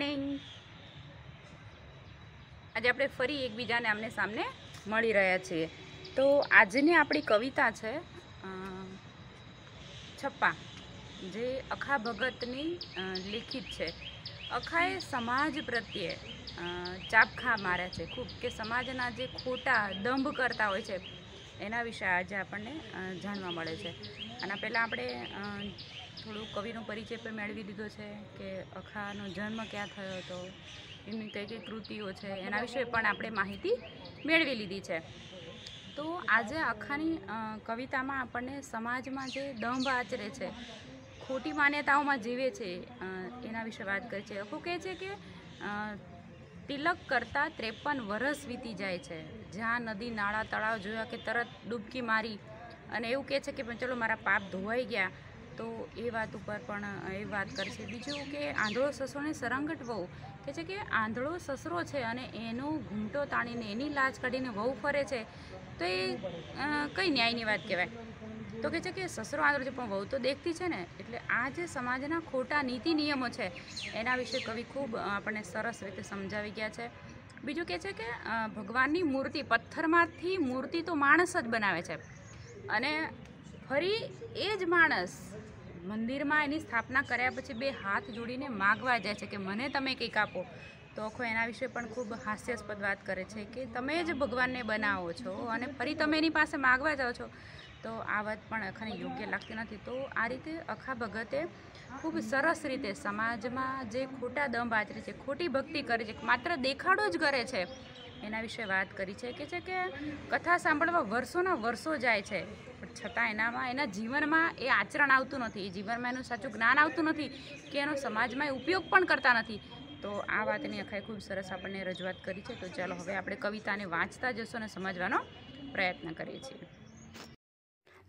morning આજે આપણે ફરી એકબીજાને આમને સામને મળી રહ્યા છીએ તો આજની આપણી કવિતા છે છપ્પા જે અખા ભગતની લિખિત છે અખાએ સમાજ પ્રત્યે ચાપખા માર્યા છે ખૂબ કે સમાજના જે ખોટા દંભ કરતા હોય છે એના વિશે આજે આપણને જાણવા મળે છે આના પહેલાં આપણે થોડું કવિનો પરિચય પણ મેળવી દીધો છે કે અખાનો જન્મ ક્યાં થયો હતો એમની કઈ કઈ કૃતિઓ છે એના વિશે પણ આપણે માહિતી મેળવી લીધી છે તો આજે અખાની કવિતામાં આપણને સમાજમાં જે દંભ આચરે છે ખોટી માન્યતાઓમાં જીવે છે એના વિશે વાત કરી છે અખો કહે છે કે તિલક કરતાં ત્રેપન વરસ વીતી જાય છે જ્યાં નદી નાળા તળાવ જોયા કે તરત ડૂબકી મારી અને એવું કહે છે કે ચલો મારા પાપ ધોવાઈ ગયા તો એ વાત ઉપર પણ એ વાત કરે છે બીજું કે આંધળો સસરોને સરંગટ વહુ કે છે કે આંધળો સસરો છે અને એનો ઘૂંટો તાણીને એની લાજ કાઢીને વહુ ફરે છે તો એ કઈ ન્યાયની વાત કહેવાય તો કહે છે કે સસરો આંધળો છે પણ વહુ તો દેખતી છે ને એટલે આ જે સમાજના ખોટા નીતિ નિયમો છે એના વિશે કવિ ખૂબ આપણને સરસ રીતે સમજાવી ગયા છે બીજું કહે છે કે ભગવાનની મૂર્તિ પથ્થરમાંથી મૂર્તિ તો માણસ જ બનાવે છે અને ફરી એ જ માણસ મંદિરમાં એની સ્થાપના કર્યા પછી બે હાથ જોડીને માગવા જાય છે કે મને તમે કંઈક આપો તો આખો એના વિશે પણ ખૂબ હાસ્યાસ્પદ વાત કરે છે કે તમે જ ભગવાનને બનાવો છો અને ફરી તમે એની પાસે માગવા જાઓ છો તો આ વાત પણ અખાને યોગ્ય લાગતી નથી તો આ રીતે અખા ભગતે ખૂબ સરસ રીતે સમાજમાં જે ખોટા દંભ આચરે છે ખોટી ભક્તિ કરે છે માત્ર દેખાડો જ કરે છે એના વિશે વાત કરી છે કે છે કે કથા સાંભળવા વર્ષોના વર્ષો જાય છે પણ છતાં એનામાં એના જીવનમાં એ આચરણ આવતું નથી એ જીવનમાં એનું સાચું જ્ઞાન આવતું નથી કે એનો સમાજમાં એ ઉપયોગ પણ કરતા નથી તો આ વાતની અખાએ ખૂબ સરસ આપણને રજૂઆત કરી છે તો ચાલો હવે આપણે કવિતાને વાંચતા જશો અને સમજવાનો પ્રયત્ન કરીએ છીએ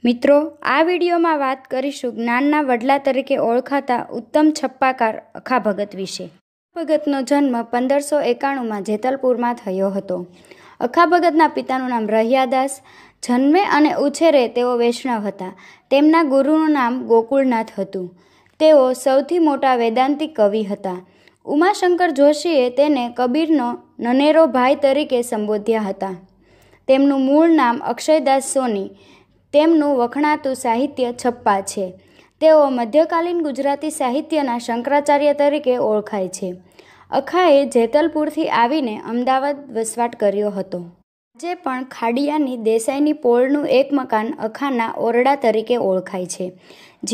મિત્રો આ વિડીયોમાં વાત કરીશું જ્ઞાનના વડલા તરીકે ઓળખાતા ઉત્તમ છપ્પાકાર અખા ભગત વિશે ભગતનો જન્મ પંદરસો એકાણુંમાં જેતલપુરમાં થયો હતો અખા ભગતના પિતાનું નામ રહ્યાદાસ જન્મે અને ઉછેરે તેઓ વૈષ્ણવ હતા તેમના ગુરુનું નામ ગોકુળનાથ હતું તેઓ સૌથી મોટા વેદાંતિક કવિ હતા ઉમાશંકર જોશીએ તેને કબીરનો નનેરો ભાઈ તરીકે સંબોધ્યા હતા તેમનું મૂળ નામ અક્ષયદાસ સોની તેમનું વખણાતું સાહિત્ય છપ્પા છે તેઓ મધ્યકાલીન ગુજરાતી સાહિત્યના શંકરાચાર્ય તરીકે ઓળખાય છે અખાએ જેતલપુરથી આવીને અમદાવાદ વસવાટ કર્યો હતો આજે પણ ખાડિયાની દેસાઈની પોળનું એક મકાન અખાના ઓરડા તરીકે ઓળખાય છે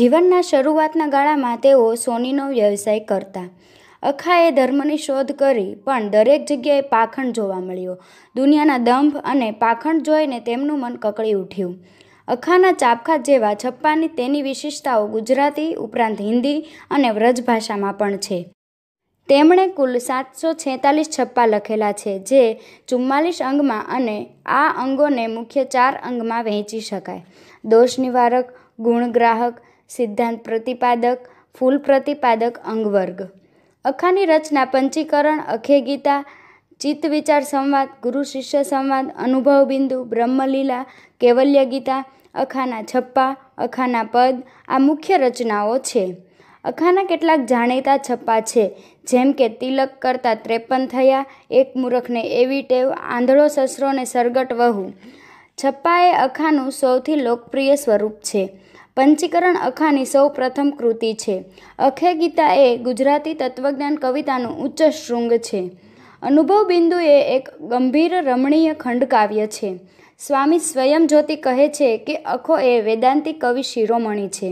જીવનના શરૂઆતના ગાળામાં તેઓ સોનીનો વ્યવસાય કરતા અખાએ ધર્મની શોધ કરી પણ દરેક જગ્યાએ પાખંડ જોવા મળ્યો દુનિયાના દંભ અને પાખંડ જોઈને તેમનું મન કકળી ઉઠ્યું અખાના ચાપખા જેવા છપ્પાની તેની વિશેષતાઓ ગુજરાતી ઉપરાંત હિન્દી અને વ્રજ ભાષામાં પણ છે તેમણે કુલ સાતસો છેતાલીસ છપ્પા લખેલા છે જે ચુમ્માલીસ અંગમાં અને આ અંગોને મુખ્ય ચાર અંગમાં વહેંચી શકાય દોષ નિવારક ગુણગ્રાહક સિદ્ધાંત પ્રતિપાદક ફૂલ પ્રતિપાદક અંગવર્ગ અખાની રચના પંચીકરણ અખે ગીતા ચિત્ત વિચાર સંવાદ ગુરુ શિષ્ય સંવાદ અનુભવ બિંદુ બ્રહ્મલીલા કેવલ્ય ગીતા અખાના છપ્પા અખાના પદ આ મુખ્ય રચનાઓ છે અખાના કેટલાક જાણીતા છપ્પા છે જેમ કે તિલક કરતા ત્રેપન થયા એક મૂરખને એવી ટેવ આંધળો સસરો ને સરગટ વહુ છપ્પા એ અખાનું સૌથી લોકપ્રિય સ્વરૂપ છે પંચીકરણ અખાની સૌ પ્રથમ કૃતિ છે અખે ગીતા એ ગુજરાતી તત્વજ્ઞાન કવિતાનું ઉચ્ચ શૃંગ છે અનુભવ બિંદુ એ એક ગંભીર રમણીય ખંડકાવ્ય છે સ્વામી સ્વયં જ્યોતિ કહે છે કે અખો એ વેદાંતિ કવિ શિરોમણી છે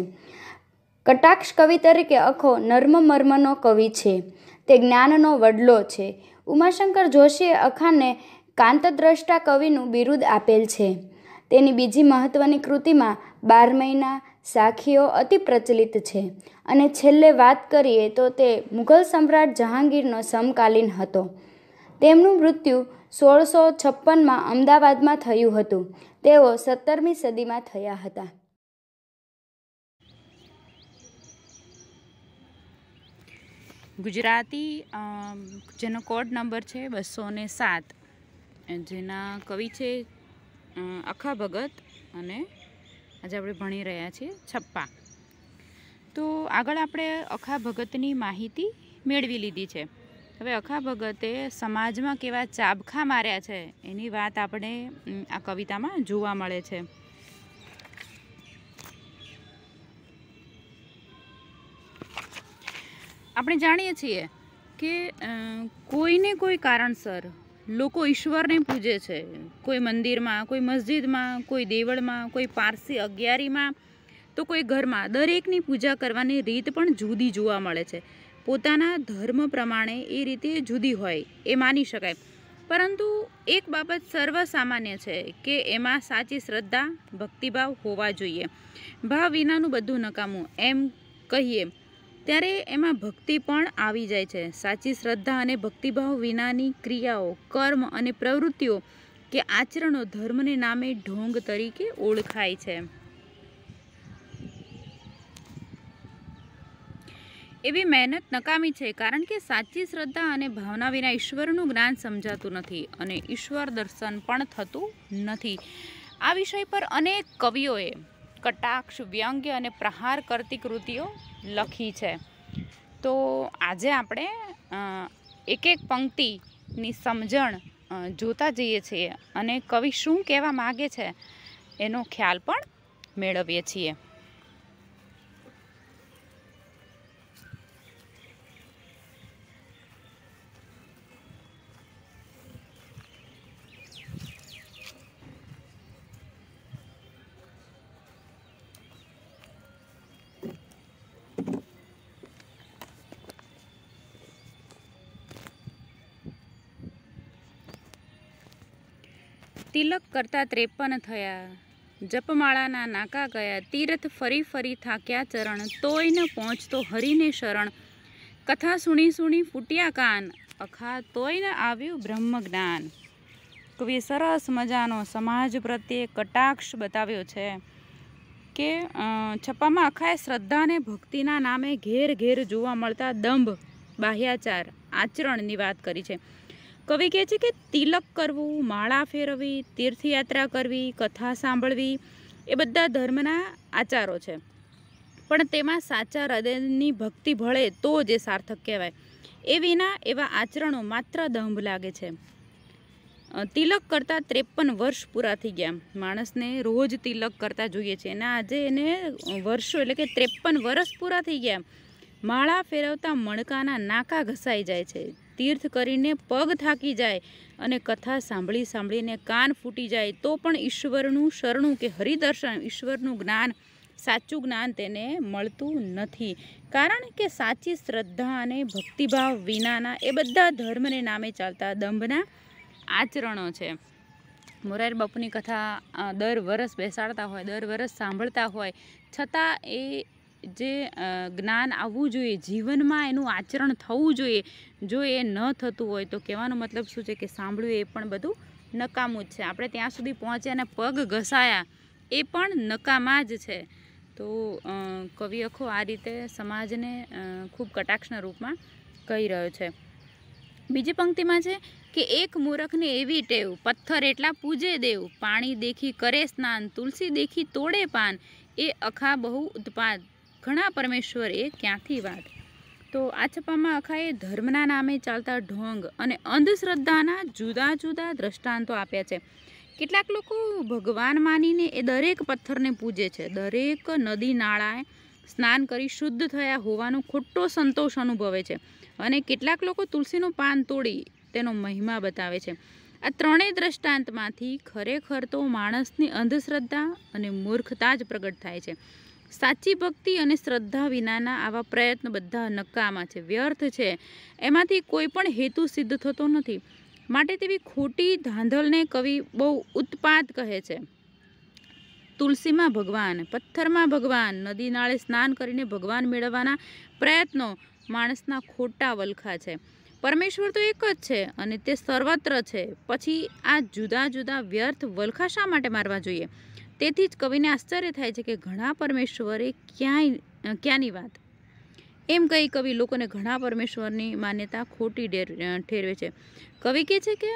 કટાક્ષ કવિ તરીકે અખો નર્મ મર્મનો કવિ છે તે જ્ઞાનનો વડલો છે ઉમાશંકર જોશીએ અખાને કાંતદ્રષ્ટા કવિનું બિરુદ આપેલ છે તેની બીજી મહત્ત્વની કૃતિમાં બાર મહિના સાખીઓ અતિ પ્રચલિત છે અને છેલ્લે વાત કરીએ તો તે મુઘલ સમ્રાટ જહાંગીરનો સમકાલીન હતો તેમનું મૃત્યુ સોળસો છપ્પનમાં અમદાવાદમાં થયું હતું તેઓ સત્તરમી સદીમાં થયા હતા ગુજરાતી જેનો કોડ નંબર છે બસો ને સાત જેના કવિ છે અખા ભગત અને આજે આપણે ભણી રહ્યા છીએ છપ્પા તો આગળ આપણે અખા ભગતની માહિતી મેળવી લીધી છે હવે અખા ભગતે સમાજમાં કેવા ચાબખા માર્યા છે એની વાત આપણે આ કવિતામાં જોવા મળે છે આપણે જાણીએ છીએ કે કોઈને કોઈ કારણસર લોકો ઈશ્વરને પૂજે છે કોઈ મંદિરમાં કોઈ મસ્જિદમાં કોઈ દેવળમાં કોઈ પારસી અગિયારીમાં તો કોઈ ઘરમાં દરેકની પૂજા કરવાની રીત પણ જુદી જોવા મળે છે પોતાના ધર્મ પ્રમાણે એ રીતે જુદી હોય એ માની શકાય પરંતુ એક બાબત સર્વસામાન્ય છે કે એમાં સાચી શ્રદ્ધા ભક્તિભાવ હોવા જોઈએ ભાવ વિનાનું બધું નકામું એમ કહીએ ત્યારે એમાં ભક્તિ પણ આવી જાય છે સાચી શ્રદ્ધા અને ભક્તિભાવ વિનાની ક્રિયાઓ કર્મ અને પ્રવૃત્તિઓ કે આચરણો ધર્મને નામે ઢોંગ તરીકે ઓળખાય છે એવી મહેનત નકામી છે કારણ કે સાચી શ્રદ્ધા અને ભાવના વિના ઈશ્વરનું જ્ઞાન સમજાતું નથી અને ઈશ્વર દર્શન પણ થતું નથી આ વિષય પર અનેક કવિઓએ કટાક્ષ વ્યંગ્ય અને પ્રહાર કરતી કૃતિઓ લખી છે તો આજે આપણે એક એક પંક્તિની સમજણ જોતા જઈએ છીએ અને કવિ શું કહેવા માગે છે એનો ખ્યાલ પણ મેળવીએ છીએ તિલક કરતા ત્રેપન થયા જપમાળાના નાકા ગયા તીરથ ફરી ફરી થાક્યા ચરણ તોય ન પહોંચતો હરિને શરણ કથા સુણી સુણી ફૂટ્યા કાન અખા તોયને આવ્યું બ્રહ્મ જ્ઞાન કવિએ સરસ મજાનો સમાજ પ્રત્યે કટાક્ષ બતાવ્યો છે કે છપ્પામાં અખાએ શ્રદ્ધાને ભક્તિના નામે ઘેર ઘેર જોવા મળતા દંભ બાહ્યાચાર આચરણની વાત કરી છે કવિ કહે છે કે તિલક કરવું માળા ફેરવવી તીર્થયાત્રા કરવી કથા સાંભળવી એ બધા ધર્મના આચારો છે પણ તેમાં સાચા હૃદયની ભક્તિ ભળે તો જ એ સાર્થક કહેવાય એ વિના એવા આચરણો માત્ર દંભ લાગે છે તિલક કરતાં ત્રેપન વર્ષ પૂરા થઈ ગયા માણસને રોજ તિલક કરતાં જોઈએ છે અને આજે એને વર્ષો એટલે કે ત્રેપન વર્ષ પૂરા થઈ ગયા માળા ફેરવતા મણકાના નાકા ઘસાઈ જાય છે તીર્થ કરીને પગ થાકી જાય અને કથા સાંભળી સાંભળીને કાન ફૂટી જાય તો પણ ઈશ્વરનું શરણું કે હરિદર્શન ઈશ્વરનું જ્ઞાન સાચું જ્ઞાન તેને મળતું નથી કારણ કે સાચી શ્રદ્ધા અને ભક્તિભાવ વિનાના એ બધા ધર્મને નામે ચાલતા દંભના આચરણો છે મોરારી બાપુની કથા દર વરસ બેસાડતા હોય દર વરસ સાંભળતા હોય છતાં એ જે જ્ઞાન આવવું જોઈએ જીવનમાં એનું આચરણ થવું જોઈએ જો એ ન થતું હોય તો કહેવાનો મતલબ શું છે કે સાંભળ્યું એ પણ બધું નકામું જ છે આપણે ત્યાં સુધી પહોંચ્યા અને પગ ઘસાયા એ પણ નકામા જ છે તો કવિ આખો આ રીતે સમાજને ખૂબ કટાક્ષના રૂપમાં કહી રહ્યો છે બીજી પંક્તિમાં છે કે એક મૂરખને એવી ટેવ પથ્થર એટલા પૂજે દેવ પાણી દેખી કરે સ્નાન તુલસી દેખી તોડે પાન એ અખા બહુ ઉત્પાદ ઘણા પરમેશ્વર એ ક્યાંથી વાત તો આ છપામાં અખાએ ધર્મના નામે ચાલતા ઢોંગ અને અંધશ્રદ્ધાના જુદા જુદા દ્રષ્ટાંતો આપ્યા છે કેટલાક લોકો ભગવાન માનીને એ દરેક પથ્થરને પૂજે છે દરેક નદી નાળાએ સ્નાન કરી શુદ્ધ થયા હોવાનો ખોટો સંતોષ અનુભવે છે અને કેટલાક લોકો તુલસીનું પાન તોડી તેનો મહિમા બતાવે છે આ ત્રણેય દ્રષ્ટાંતમાંથી ખરેખર તો માણસની અંધશ્રદ્ધા અને મૂર્ખતા જ પ્રગટ થાય છે સાચી ભક્તિ અને શ્રદ્ધા વિનાના આવા પ્રયત્ન બધા નકામા છે વ્યર્થ છે એમાંથી કોઈ પણ હેતુ સિદ્ધ થતો નથી માટે તેવી ખોટી ધાંધલને કવિ બહુ ઉત્પાદ કહે છે તુલસીમાં ભગવાન પથ્થરમાં ભગવાન નદી નાળે સ્નાન કરીને ભગવાન મેળવવાના પ્રયત્નો માણસના ખોટા વલખા છે પરમેશ્વર તો એક જ છે અને તે સર્વત્ર છે પછી આ જુદા જુદા વ્યર્થ વલખા શા માટે મારવા જોઈએ તેથી જ કવિને આશ્ચર્ય થાય છે કે ઘણા પરમેશ્વરે ક્યાંય ક્યાંની વાત એમ કહી કવિ લોકોને ઘણા પરમેશ્વરની માન્યતા ખોટી ઠેરવે છે કવિ કહે છે કે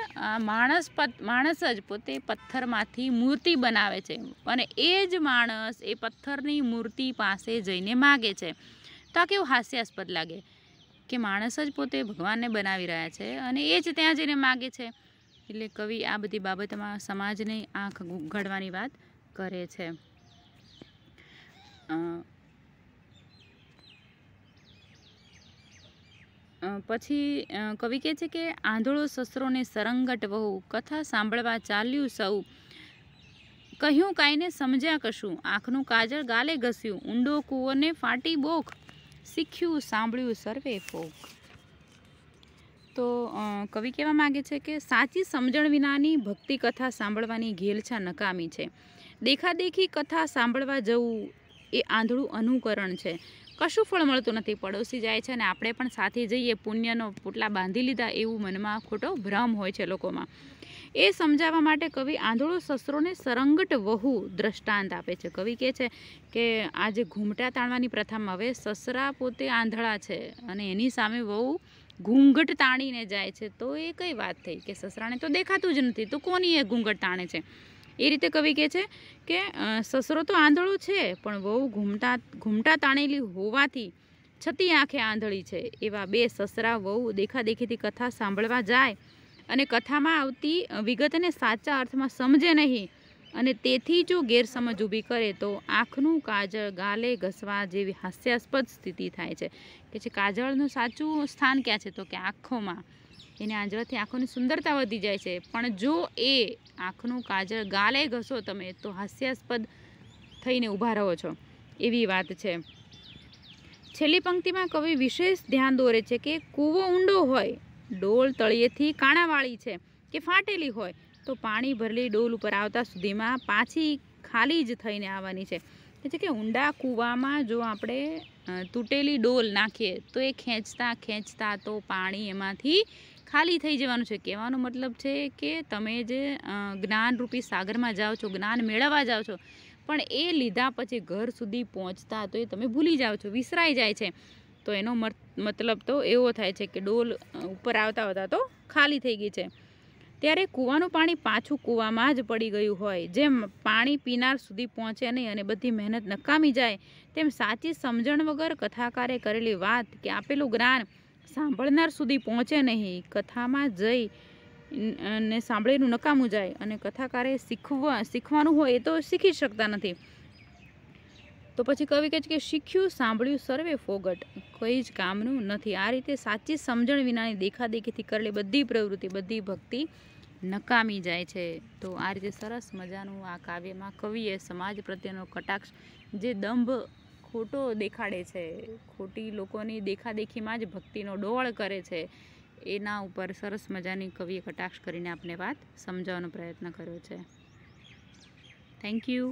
માણસ માણસ જ પોતે પથ્થરમાંથી મૂર્તિ બનાવે છે અને એ જ માણસ એ પથ્થરની મૂર્તિ પાસે જઈને માગે છે તો આ કેવું હાસ્યાસ્પદ લાગે કે માણસ જ પોતે ભગવાનને બનાવી રહ્યા છે અને એ જ ત્યાં જઈને માગે છે એટલે કવિ આ બધી બાબતમાં સમાજની આંખ ઘડવાની વાત કરે છે પછી કવિ કહે છે કે આંધળો શસ્ત્રોને સરંગટ વહુ કથા સાંભળવા ચાલ્યું સૌ કહ્યું કાંઈને સમજ્યા કશું આંખનું કાજળ ગાલે ઘસ્યું ઊંડો કૂવોને ફાટી બોખ શીખ્યું સાંભળ્યું સર્વે ફોક તો કવિ કહેવા માગે છે કે સાચી સમજણ વિનાની ભક્તિ કથા સાંભળવાની ઘેલછા નકામી છે દેખાદેખી કથા સાંભળવા જવું એ આંધળું અનુકરણ છે કશું ફળ મળતું નથી પડોશી જાય છે અને આપણે પણ સાથે જઈએ પુણ્યનો પોટલા બાંધી લીધા એવું મનમાં ખોટો ભ્રમ હોય છે લોકોમાં એ સમજાવવા માટે કવિ આંધળો સસરોને સરંગટ વહુ દ્રષ્ટાંત આપે છે કવિ કહે છે કે આજે જે ઘૂમટા તાણવાની પ્રથામાં હવે સસરા પોતે આંધળા છે અને એની સામે વહુ ઘૂંઘટ તાણીને જાય છે તો એ કઈ વાત થઈ કે સસરાને તો દેખાતું જ નથી તો કોની એ ઘૂંઘટ તાણે છે એ રીતે કવિ કહે છે કે સસરો તો આંધળો છે પણ વહુ ઘૂમટા ઘૂમટા તાણેલી હોવાથી છતી આંખે આંધળી છે એવા બે સસરા વહુ દેખાદેખીથી કથા સાંભળવા જાય અને કથામાં આવતી વિગતને સાચા અર્થમાં સમજે નહીં અને તેથી જો ગેરસમજ ઊભી કરે તો આંખનું કાજળ ગાલે ઘસવા જેવી હાસ્યાસ્પદ સ્થિતિ થાય છે કે જે કાજળનું સાચું સ્થાન ક્યાં છે તો કે આંખોમાં એને આંજળાથી આંખોની સુંદરતા વધી જાય છે પણ જો એ આંખનું કાજળ ગાલે ઘસો તમે તો હાસ્યાસ્પદ થઈને ઊભા રહો છો એવી વાત છે છેલ્લી પંક્તિમાં કવિ વિશેષ ધ્યાન દોરે છે કે કૂવો ઊંડો હોય ડોલ તળિયેથી કાણાવાળી છે કે ફાટેલી હોય તો પાણી ભરેલી ડોલ ઉપર આવતા સુધીમાં પાછી ખાલી જ થઈને આવવાની છે કે છે કે ઊંડા કૂવામાં જો આપણે તૂટેલી ડોલ નાખીએ તો એ ખેંચતા ખેંચતા તો પાણી એમાંથી ખાલી થઈ જવાનું છે કહેવાનો મતલબ છે કે તમે જે જ્ઞાનરૂપી સાગરમાં જાઓ છો જ્ઞાન મેળવવા જાઓ છો પણ એ લીધા પછી ઘર સુધી પહોંચતા તો એ તમે ભૂલી જાઓ છો વિસરાઈ જાય છે તો એનો મતલબ તો એવો થાય છે કે ડોલ ઉપર આવતા હોતા તો ખાલી થઈ ગઈ છે ત્યારે કૂવાનું પાણી પાછું કૂવામાં જ પડી ગયું હોય જેમ પાણી પીનાર સુધી પહોંચે નહીં અને બધી મહેનત નકામી જાય તેમ સાચી સમજણ વગર કથાકારે કરેલી વાત કે આપેલું જ્ઞાન સાંભળનાર સુધી પહોંચે નહીં કથામાં જઈ ને સાંભળેલું નકામું જાય અને કથાકારે શીખવા શીખવાનું હોય એ તો શીખી શકતા નથી તો પછી કવિ કહે છે કે શીખ્યું સાંભળ્યું સર્વે ફોગટ કોઈ જ કામનું નથી આ રીતે સાચી સમજણ વિનાની દેખાદેખીથી કરેલી બધી પ્રવૃત્તિ બધી ભક્તિ નકામી જાય છે તો આ રીતે સરસ મજાનું આ કાવ્યમાં કવિએ સમાજ પ્રત્યેનો કટાક્ષ જે દંભ ખોટો દેખાડે છે ખોટી લોકોની દેખાદેખીમાં જ ભક્તિનો ડોળ કરે છે એના ઉપર સરસ મજાની કવિએ કટાક્ષ કરીને આપણે વાત સમજાવવાનો પ્રયત્ન કર્યો છે થેન્ક યુ